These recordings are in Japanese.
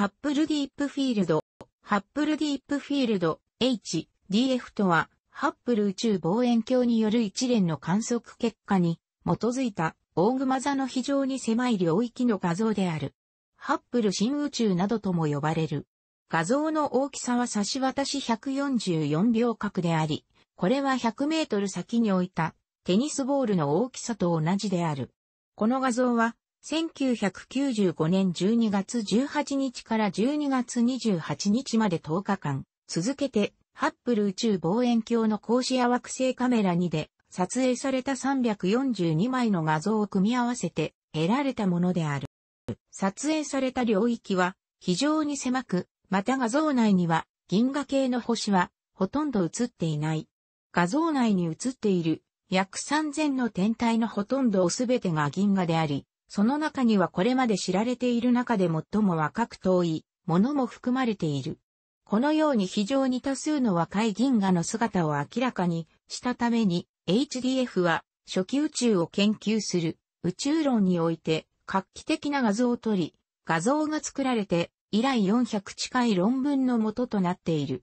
ハップルディープフィールド、ハップルディープフィールド、H、DF とは、ハップル宇宙望遠鏡による一連の観測結果に基づいた大熊座の非常に狭い領域の画像である。ハップル新宇宙などとも呼ばれる。画像の大きさは差し渡し144秒角であり、これは100メートル先に置いたテニスボールの大きさと同じである。この画像は1995年12月18日から12月28日まで10日間、続けて、ハッブル宇宙望遠鏡の高子や惑星カメラ2で、撮影された342枚の画像を組み合わせて、得られたものである。撮影された領域は、非常に狭く、また画像内には、銀河系の星は、ほとんど映っていない。画像内に映っている、約3000の天体のほとんどをすべてが銀河であり、その中にはこれまで知られている中で最も若く遠いものも含まれている。このように非常に多数の若い銀河の姿を明らかにしたために HDF は初期宇宙を研究する宇宙論において画期的な画像を取り、画像が作られて以来400近い論文の元となっている。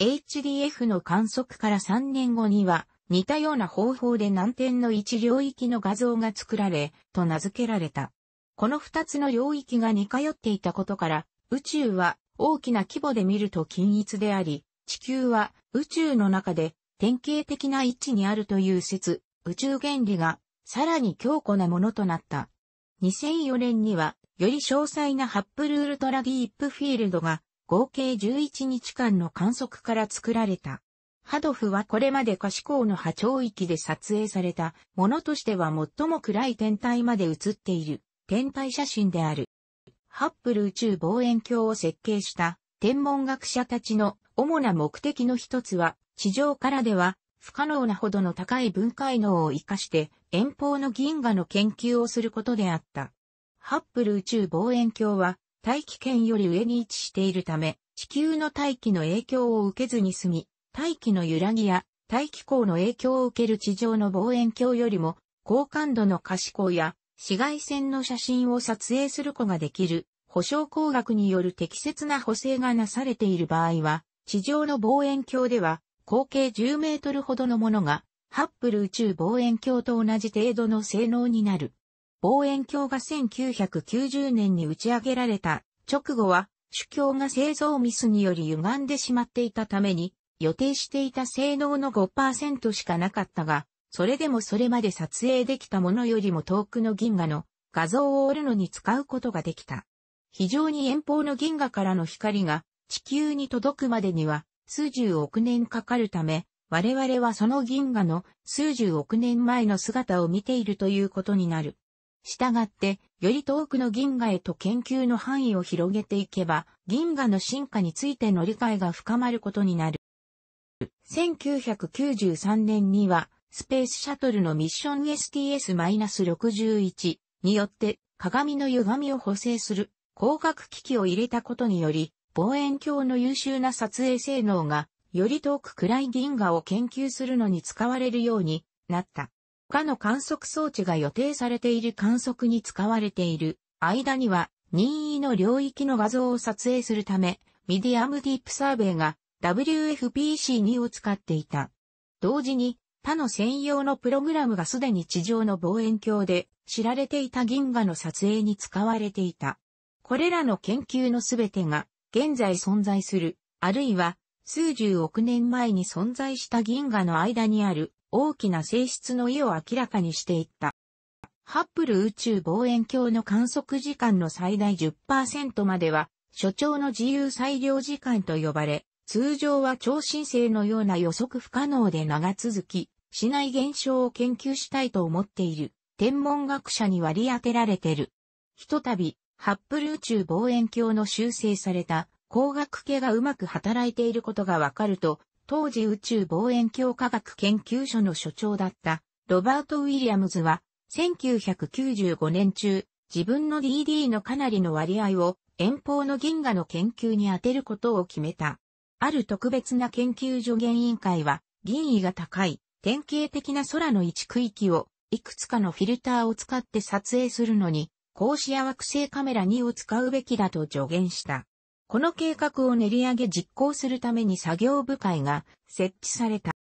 HDF の観測から3年後には似たような方法で難点の1領域の画像が作られ、と名付けられた。この2つの領域が似通っていたことから、宇宙は大きな規模で見ると均一であり、地球は宇宙の中で典型的な位置にあるという説、宇宙原理がさらに強固なものとなった。2004年には、より詳細なハップルウルトラディープフィールドが合計11日間の観測から作られた。ハドフはこれまで可視光の波長域で撮影されたものとしては最も暗い天体まで写っている天体写真である。ハッブル宇宙望遠鏡を設計した天文学者たちの主な目的の一つは地上からでは不可能なほどの高い分解能を活かして遠方の銀河の研究をすることであった。ハッブル宇宙望遠鏡は大気圏より上に位置しているため地球の大気の影響を受けずに済み、大気の揺らぎや大気候の影響を受ける地上の望遠鏡よりも高感度の可視光や紫外線の写真を撮影することができる保証工学による適切な補正がなされている場合は、地上の望遠鏡では合計10メートルほどのものがハッブル宇宙望遠鏡と同じ程度の性能になる。望遠鏡が1990年に打ち上げられた直後は主鏡が製造ミスにより歪んでしまっていたために予定していた性能の5%しかなかったが、それでもそれまで撮影できたものよりも遠くの銀河の画像を折るのに使うことができた。非常に遠方の銀河からの光が地球に届くまでには数十億年かかるため、我々はその銀河の数十億年前の姿を見ているということになる。したがって、より遠くの銀河へと研究の範囲を広げていけば、銀河の進化についての理解が深まることになる。1993年には、スペースシャトルのミッション STS-61 によって鏡の歪みを補正する光学機器を入れたことにより、望遠鏡の優秀な撮影性能が、より遠く暗い銀河を研究するのに使われるようになった。他の観測装置が予定されている観測に使われている間には、任意の領域の画像を撮影するため、ミディアムディープサーベイが WFPC2 を使っていた。同時に他の専用のプログラムがすでに地上の望遠鏡で知られていた銀河の撮影に使われていた。これらの研究のすべてが現在存在する、あるいは数十億年前に存在した銀河の間にある大きな性質の意を明らかにしていった。ハッブル宇宙望遠鏡の観測時間の最大10%までは、所長の自由裁量時間と呼ばれ、通常は超新星のような予測不可能で長続き、しない現象を研究したいと思っている、天文学者に割り当てられてる。ひとたび、ハッブル宇宙望遠鏡の修正された光学系がうまく働いていることがわかると、当時宇宙望遠鏡科学研究所の所長だったロバート・ウィリアムズは、1995年中、自分の DD のかなりの割合を遠方の銀河の研究に当てることを決めた。ある特別な研究助言委員会は、銀位が高い、典型的な空の位置区域を、いくつかのフィルターを使って撮影するのに、格子や惑星カメラ2を使うべきだと助言した。この計画を練り上げ実行するために作業部会が設置された。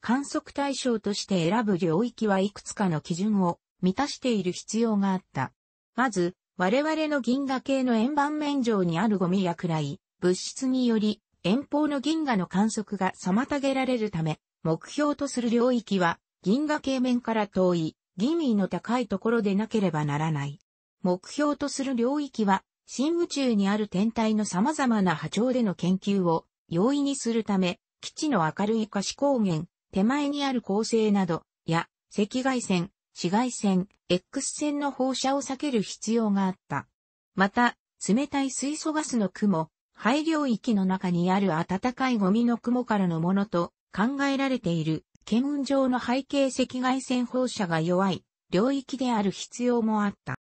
観測対象として選ぶ領域はいくつかの基準を満たしている必要があった。まず、我々の銀河系の円盤面上にあるゴミや暗い物質により遠方の銀河の観測が妨げられるため、目標とする領域は銀河系面から遠い、銀位の高いところでなければならない。目標とする領域は、新宇宙にある天体の様々な波長での研究を容易にするため、基地の明るい可視光源、手前にある恒星など、や、赤外線、紫外線、X 線の放射を避ける必要があった。また、冷たい水素ガスの雲、廃領域の中にある暖かいゴミの雲からのものと考えられている、検温上の背景赤外線放射が弱い領域である必要もあった。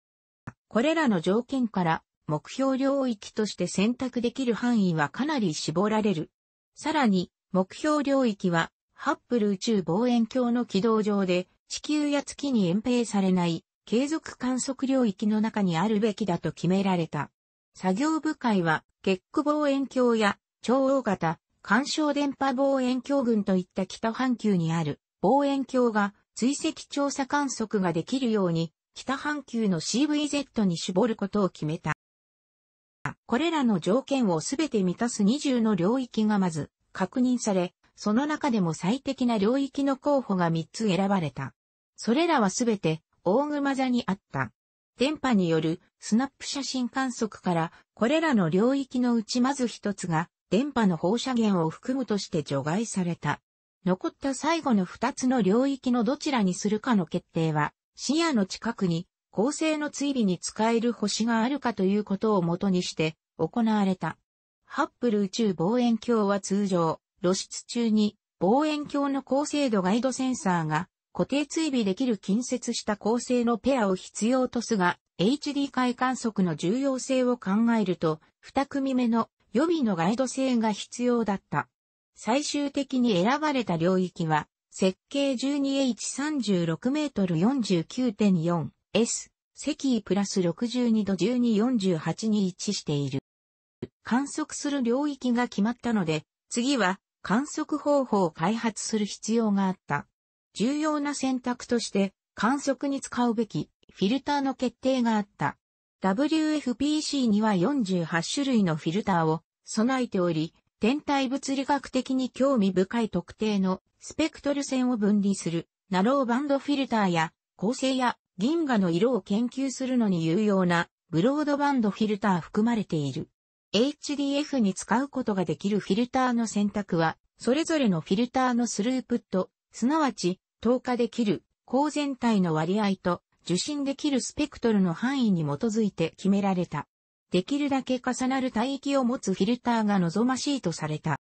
これらの条件から目標領域として選択できる範囲はかなり絞られる。さらに、目標領域は、ハッブル宇宙望遠鏡の軌道上で、地球や月に隠蔽されない、継続観測領域の中にあるべきだと決められた。作業部会は、結区望遠鏡や、超大型、干渉電波望遠鏡群といった北半球にある望遠鏡が追跡調査観測ができるように北半球の CVZ に絞ることを決めた。これらの条件をすべて満たす20の領域がまず確認され、その中でも最適な領域の候補が3つ選ばれた。それらはすべて大熊座にあった。電波によるスナップ写真観測から、これらの領域のうちまず一つが、電波の放射源を含むとして除外された。残った最後の二つの領域のどちらにするかの決定は、視野の近くに、恒星の追尾に使える星があるかということをもとにして、行われた。ハッブル宇宙望遠鏡は通常、露出中に望遠鏡の高精度ガイドセンサーが固定追尾できる近接した構成のペアを必要とすが、HD 回観測の重要性を考えると、2組目の予備のガイド性が必要だった。最終的に選ばれた領域は、設計 12H36 メートル 49.4S、赤プラス62度1248に一致している。観測する領域が決まったので、次は観測方法を開発する必要があった。重要な選択として観測に使うべきフィルターの決定があった。WFPC には48種類のフィルターを備えており、天体物理学的に興味深い特定のスペクトル線を分離するナローバンドフィルターや構成や銀河の色を研究するのに有用なブロードバンドフィルター含まれている。HDF に使うことができるフィルターの選択は、それぞれのフィルターのスループット、すなわち透過できる光全体の割合と受信できるスペクトルの範囲に基づいて決められた。できるだけ重なる帯域を持つフィルターが望ましいとされた。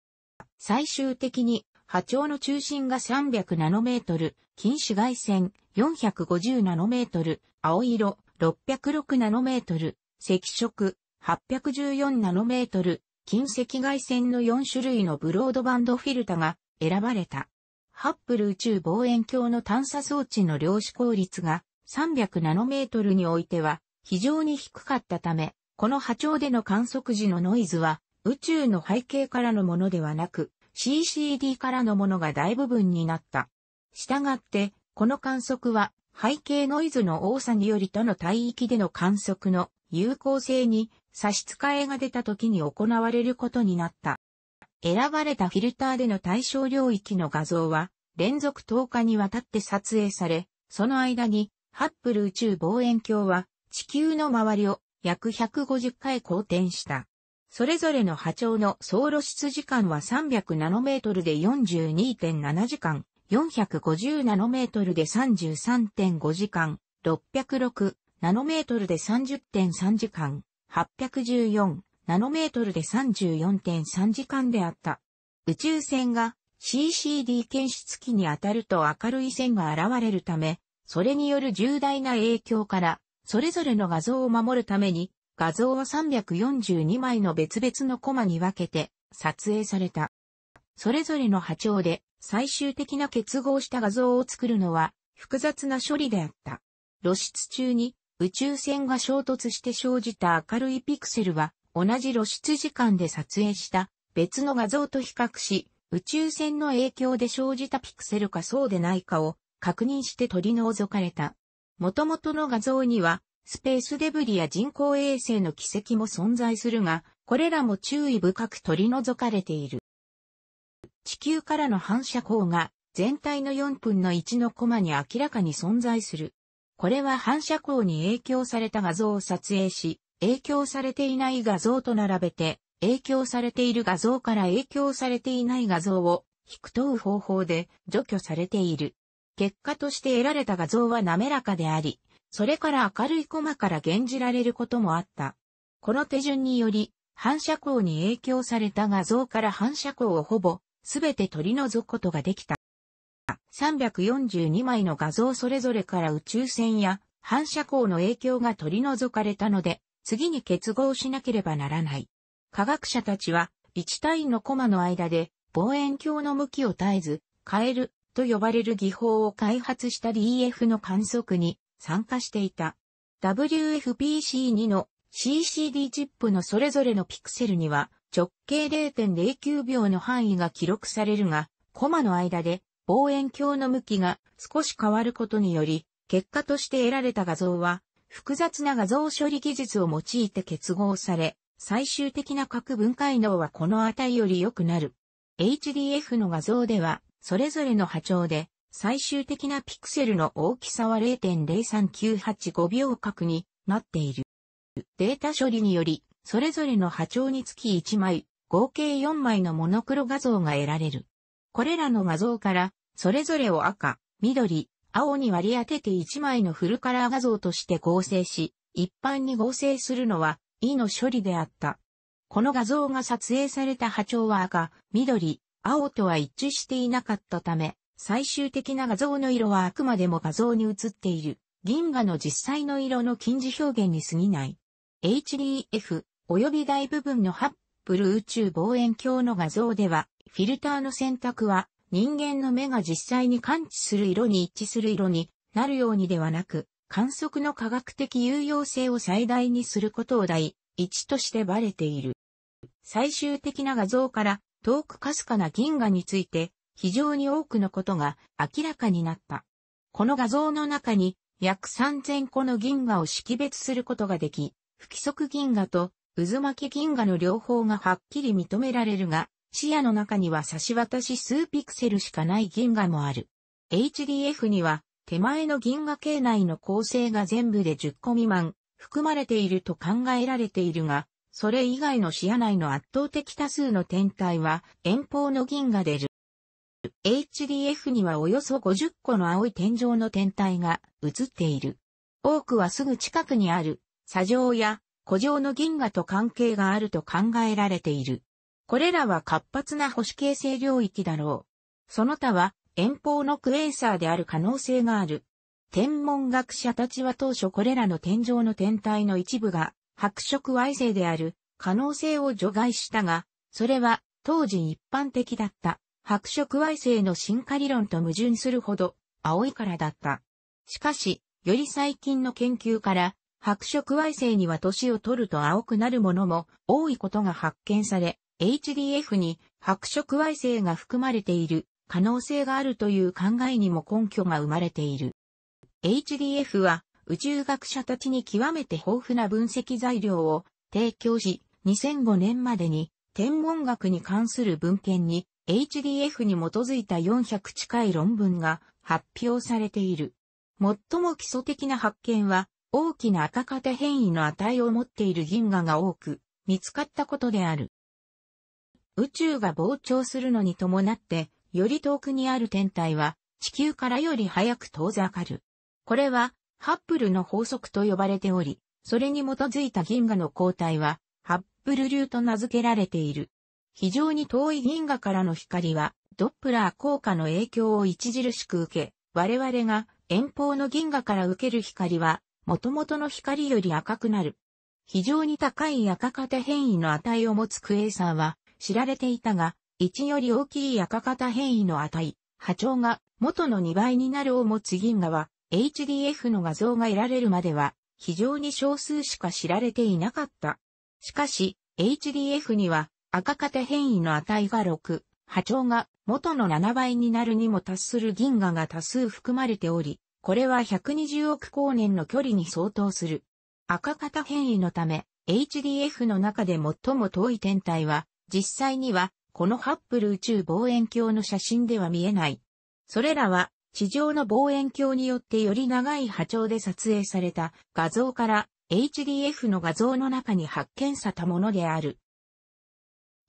最終的に波長の中心が300ナノメートル、近紫外線450ナノメートル、青色606ナノメートル、赤色814ナノメートル、近赤外線の4種類のブロードバンドフィルタが選ばれた。ハッブル宇宙望遠鏡の探査装置の量子効率が300ナノメートルにおいては非常に低かったため、この波長での観測時のノイズは宇宙の背景からのものではなく CCD からのものが大部分になった。したがって、この観測は背景ノイズの多さにより他の帯域での観測の有効性に差し支えが出た時に行われることになった。選ばれたフィルターでの対象領域の画像は、連続10日にわたって撮影され、その間に、ハッブル宇宙望遠鏡は、地球の周りを約150回公転した。それぞれの波長の総露出時間は300ナノメートルで42.7時間、450ナノメートルで33.5時間、606ナノメートルで30.3時間、814ナノメートルで34.3時間であった。宇宙船が CCD 検出器に当たると明るい線が現れるため、それによる重大な影響から、それぞれの画像を守るために、画像は342枚の別々のコマに分けて撮影された。それぞれの波長で最終的な結合した画像を作るのは複雑な処理であった。露出中に宇宙船が衝突して生じた明るいピクセルは同じ露出時間で撮影した別の画像と比較し、宇宙船の影響で生じたピクセルかそうでないかを確認して取り除かれた。元々の画像には、スペースデブリや人工衛星の軌跡も存在するが、これらも注意深く取り除かれている。地球からの反射光が全体の4分の1のコマに明らかに存在する。これは反射光に影響された画像を撮影し、影響されていない画像と並べて、影響されている画像から影響されていない画像を引くとう方法で除去されている。結果として得られた画像は滑らかであり、それから明るいコマから現じられることもあった。この手順により、反射光に影響された画像から反射光をほぼすべて取り除くことができた。342枚の画像それぞれから宇宙船や反射光の影響が取り除かれたので、次に結合しなければならない。科学者たちは、1単位のコマの間で、望遠鏡の向きを絶えず、変える、と呼ばれる技法を開発した DF の観測に参加していた。WFPC2 の CCD チップのそれぞれのピクセルには直径0.09秒の範囲が記録されるが、コマの間で望遠鏡の向きが少し変わることにより、結果として得られた画像は複雑な画像処理技術を用いて結合され、最終的な核分解能はこの値より良くなる。HDF の画像では、それぞれの波長で、最終的なピクセルの大きさは0.03985秒角になっている。データ処理により、それぞれの波長につき1枚、合計4枚のモノクロ画像が得られる。これらの画像から、それぞれを赤、緑、青に割り当てて1枚のフルカラー画像として合成し、一般に合成するのは、E の処理であった。この画像が撮影された波長は赤、緑、青とは一致していなかったため、最終的な画像の色はあくまでも画像に映っている、銀河の実際の色の近似表現に過ぎない。HDF、および大部分のハッブル宇宙望遠鏡の画像では、フィルターの選択は人間の目が実際に感知する色に一致する色になるようにではなく、観測の科学的有用性を最大にすることを第一としてバレている。最終的な画像から遠くかすかな銀河について非常に多くのことが明らかになった。この画像の中に約3000個の銀河を識別することができ、不規則銀河と渦巻き銀河の両方がはっきり認められるが、視野の中には差し渡し数ピクセルしかない銀河もある。HDF には手前の銀河系内の構成が全部で10個未満含まれていると考えられているが、それ以外の視野内の圧倒的多数の天体は遠方の銀河でる。HDF にはおよそ50個の青い天井の天体が映っている。多くはすぐ近くにある、砂上や古上の銀河と関係があると考えられている。これらは活発な星形成領域だろう。その他は遠方のクエーサーである可能性がある。天文学者たちは当初これらの天井の天体の一部が白色矮星である可能性を除外したが、それは当時一般的だった白色矮星の進化理論と矛盾するほど青いからだった。しかし、より最近の研究から白色矮星には年を取ると青くなるものも多いことが発見され、HDF に白色矮星が含まれている可能性があるという考えにも根拠が生まれている。HDF は宇宙学者たちに極めて豊富な分析材料を提供し、2005年までに天文学に関する文献に HDF に基づいた400近い論文が発表されている。最も基礎的な発見は大きな赤型変異の値を持っている銀河が多く見つかったことである。宇宙が膨張するのに伴って、より遠くにある天体は、地球からより早く遠ざかる。これは、ハッブルの法則と呼ばれており、それに基づいた銀河の交代は、ハッブル流と名付けられている。非常に遠い銀河からの光は、ドップラー効果の影響を著しく受け、我々が遠方の銀河から受ける光は、元々の光より赤くなる。非常に高い赤型変異の値を持つクエーサーは、知られていたが、1より大きい赤型変異の値、波長が元の2倍になるを持つ銀河は、HDF の画像が得られるまでは、非常に少数しか知られていなかった。しかし、HDF には赤型変異の値が6、波長が元の7倍になるにも達する銀河が多数含まれており、これは120億光年の距離に相当する。赤型変異のため、HDF の中で最も遠い天体は、実際には、このハッブル宇宙望遠鏡の写真では見えない。それらは、地上の望遠鏡によってより長い波長で撮影された画像から HDF の画像の中に発見されたものである。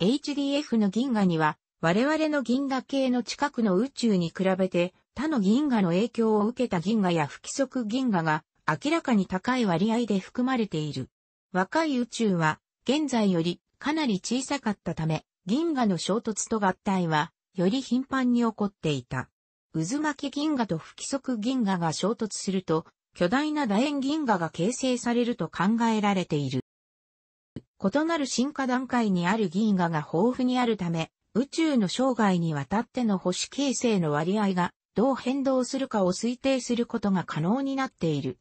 HDF の銀河には、我々の銀河系の近くの宇宙に比べて、他の銀河の影響を受けた銀河や不規則銀河が明らかに高い割合で含まれている。若い宇宙は現在よりかなり小さかったため、銀河の衝突と合体は、より頻繁に起こっていた。渦巻き銀河と不規則銀河が衝突すると、巨大な楕円銀河が形成されると考えられている。異なる進化段階にある銀河が豊富にあるため、宇宙の生涯にわたっての星形成の割合がどう変動するかを推定することが可能になっている。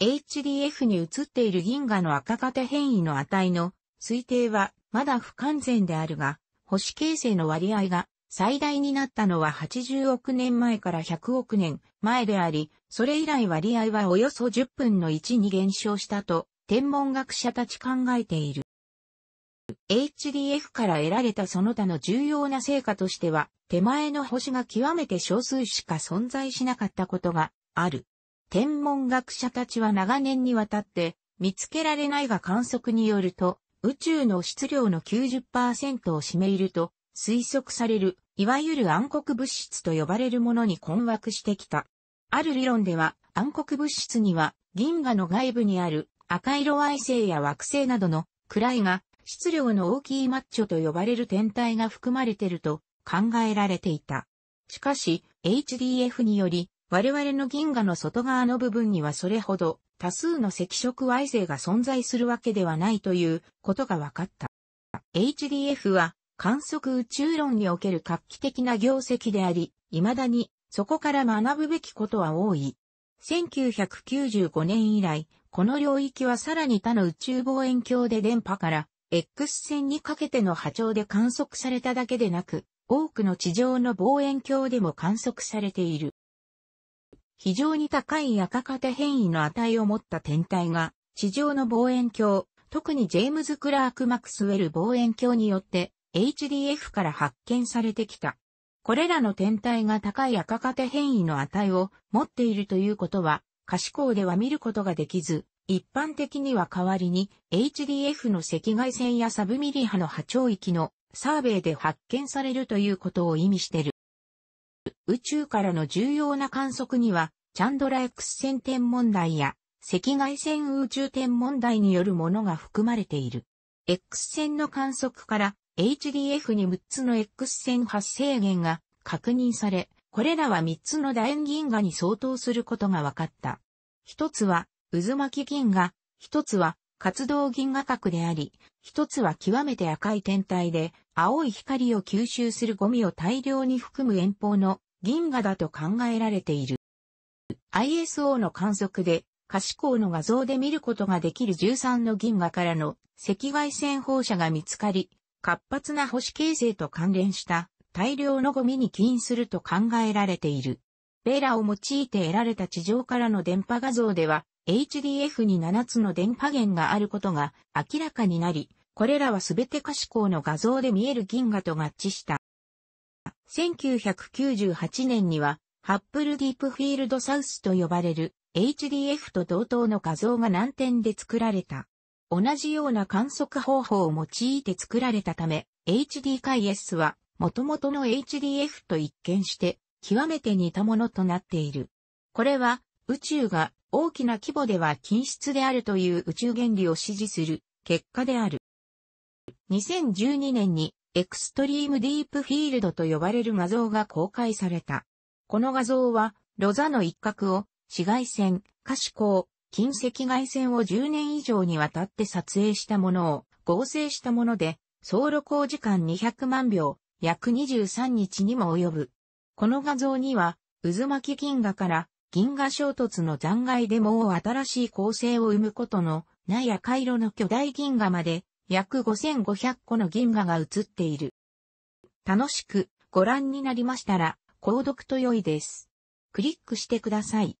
HDF に映っている銀河の赤型変異の値の推定はまだ不完全であるが、星形成の割合が最大になったのは80億年前から100億年前であり、それ以来割合はおよそ10分の1に減少したと、天文学者たち考えている。HDF から得られたその他の重要な成果としては、手前の星が極めて少数しか存在しなかったことがある。天文学者たちは長年にわたって、見つけられないが観測によると、宇宙の質量の90%を占めいると推測される、いわゆる暗黒物質と呼ばれるものに困惑してきた。ある理論では暗黒物質には銀河の外部にある赤色矮星や惑星などの位が質量の大きいマッチョと呼ばれる天体が含まれていると考えられていた。しかし HDF により我々の銀河の外側の部分にはそれほど多数の赤色矮星が存在するわけではないということが分かった。HDF は観測宇宙論における画期的な業績であり、未だにそこから学ぶべきことは多い。1995年以来、この領域はさらに他の宇宙望遠鏡で電波から X 線にかけての波長で観測されただけでなく、多くの地上の望遠鏡でも観測されている。非常に高い赤型変異の値を持った天体が、地上の望遠鏡、特にジェームズ・クラーク・マクスウェル望遠鏡によって HDF から発見されてきた。これらの天体が高い赤型変異の値を持っているということは、可視光では見ることができず、一般的には代わりに HDF の赤外線やサブミリ波の波長域のサーベイで発見されるということを意味している。宇宙からの重要な観測には、チャンドラ X 線天文台や赤外線宇宙天文台によるものが含まれている。X 線の観測から HDF に6つの X 線発生源が確認され、これらは3つの楕円銀河に相当することが分かった。一つは渦巻き銀河、一つは活動銀河核であり、一つは極めて赤い天体で、青い光を吸収するゴミを大量に含む遠方の銀河だと考えられている。ISO の観測で、可視光の画像で見ることができる13の銀河からの赤外線放射が見つかり、活発な星形成と関連した大量のゴミに起因すると考えられている。ベラを用いて得られた地上からの電波画像では、HDF に7つの電波源があることが明らかになり、これらはすべて可視光の画像で見える銀河と合致した。1998年には、ハッブルディープフィールドサウスと呼ばれる HDF と同等の画像が難点で作られた。同じような観測方法を用いて作られたため、HD 解 S は元々の HDF と一見して極めて似たものとなっている。これは宇宙が大きな規模では均質であるという宇宙原理を支持する結果である。2012年にエクストリームディープフィールドと呼ばれる画像が公開された。この画像は、ロザの一角を、紫外線、可視光、近赤外線を10年以上にわたって撮影したものを合成したもので、総露光時間200万秒、約23日にも及ぶ。この画像には、渦巻き銀河から銀河衝突の残骸でもう新しい構成を生むことのない赤色の巨大銀河まで約5500個の銀河が映っている。楽しくご覧になりましたら、購読と良いです。クリックしてください。